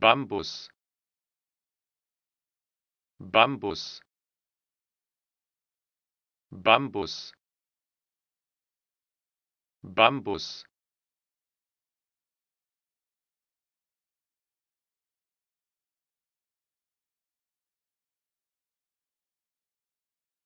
Bambus Bambus Bambus Bambus